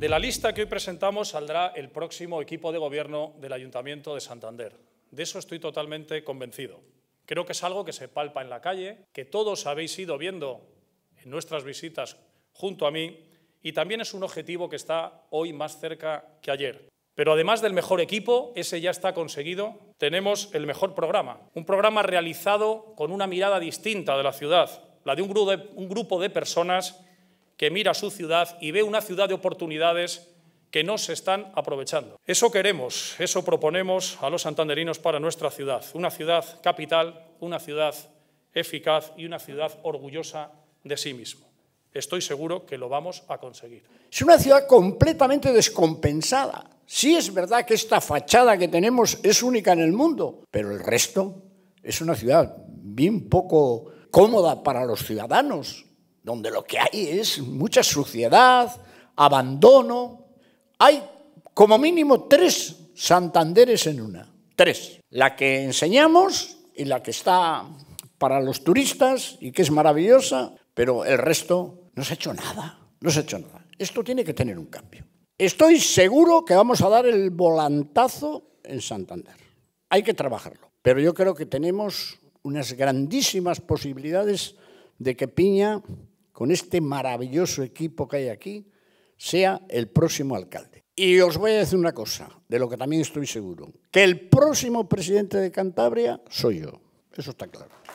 De la lista que hoy presentamos saldrá el próximo equipo de gobierno del Ayuntamiento de Santander. De eso estoy totalmente convencido. Creo que es algo que se palpa en la calle, que todos habéis ido viendo en nuestras visitas junto a mí y también es un objetivo que está hoy más cerca que ayer. Pero además del mejor equipo, ese ya está conseguido, tenemos el mejor programa. Un programa realizado con una mirada distinta de la ciudad, la de un, grupo de personas que mira su ciudad y ve una ciudad de oportunidades que no se están aprovechando. Eso queremos, eso proponemos a los santanderinos para nuestra ciudad, una ciudad capital, una ciudad eficaz y una ciudad orgullosa de sí mismo. Estoy seguro que lo vamos a conseguir. Es una ciudad completamente descompensada. Sí es verdad que esta fachada que tenemos es única en el mundo, pero el resto es una ciudad bien poco cómoda para los ciudadanos donde lo que hay es mucha suciedad, abandono. Hay como mínimo tres Santanderes en una, tres. La que enseñamos y la que está para los turistas y que es maravillosa, pero el resto no se ha hecho nada, no se ha hecho nada. Esto tiene que tener un cambio. Estoy seguro que vamos a dar el volantazo en Santander. Hay que trabajarlo. Pero yo creo que tenemos unas grandísimas posibilidades de que Piña con este maravilloso equipo que hay aquí, sea el próximo alcalde. Y os voy a decir una cosa, de lo que también estoy seguro, que el próximo presidente de Cantabria soy yo. Eso está claro.